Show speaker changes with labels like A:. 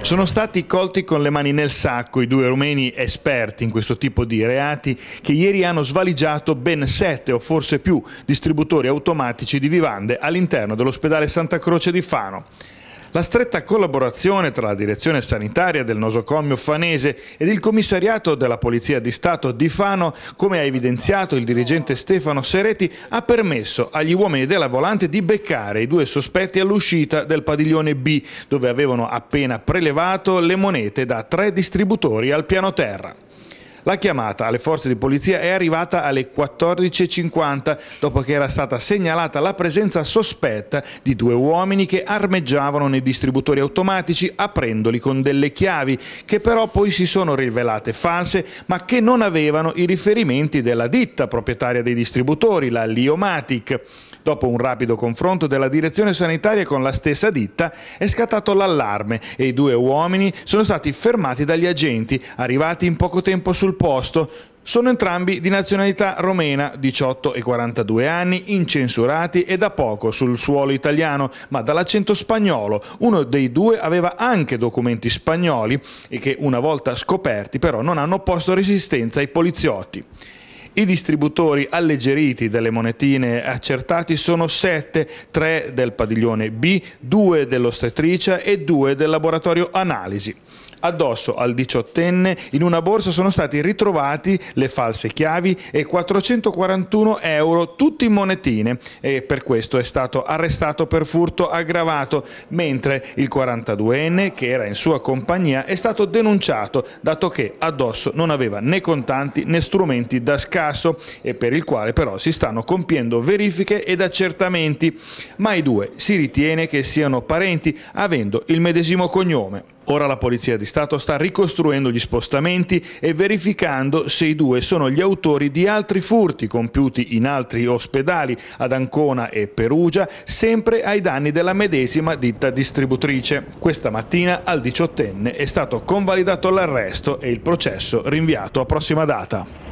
A: Sono stati colti con le mani nel sacco i due rumeni esperti in questo tipo di reati che ieri hanno svaligiato ben sette o forse più distributori automatici di vivande all'interno dell'ospedale Santa Croce di Fano. La stretta collaborazione tra la direzione sanitaria del nosocomio fanese ed il commissariato della Polizia di Stato di Fano, come ha evidenziato il dirigente Stefano Sereti, ha permesso agli uomini della volante di beccare i due sospetti all'uscita del padiglione B, dove avevano appena prelevato le monete da tre distributori al piano terra. La chiamata alle forze di polizia è arrivata alle 14.50 dopo che era stata segnalata la presenza sospetta di due uomini che armeggiavano nei distributori automatici aprendoli con delle chiavi che però poi si sono rivelate false ma che non avevano i riferimenti della ditta proprietaria dei distributori, la Liomatic. Dopo un rapido confronto della direzione sanitaria con la stessa ditta è scattato l'allarme e i due uomini sono stati fermati dagli agenti arrivati in poco tempo sul posto sono entrambi di nazionalità romena, 18 e 42 anni, incensurati e da poco sul suolo italiano, ma dall'accento spagnolo. Uno dei due aveva anche documenti spagnoli e che una volta scoperti però non hanno posto resistenza ai poliziotti. I distributori alleggeriti delle monetine accertati sono 7, 3 del padiglione B, 2 dell'ostetricia e 2 del laboratorio analisi. Addosso al diciottenne in una borsa sono stati ritrovati le false chiavi e 441 euro, tutti in monetine, e per questo è stato arrestato per furto aggravato, mentre il 42enne, che era in sua compagnia, è stato denunciato, dato che addosso non aveva né contanti né strumenti da scarico scarso e per il quale però si stanno compiendo verifiche ed accertamenti, ma i due si ritiene che siano parenti avendo il medesimo cognome. Ora la Polizia di Stato sta ricostruendo gli spostamenti e verificando se i due sono gli autori di altri furti compiuti in altri ospedali ad Ancona e Perugia, sempre ai danni della medesima ditta distributrice. Questa mattina al diciottenne è stato convalidato l'arresto e il processo rinviato a prossima data.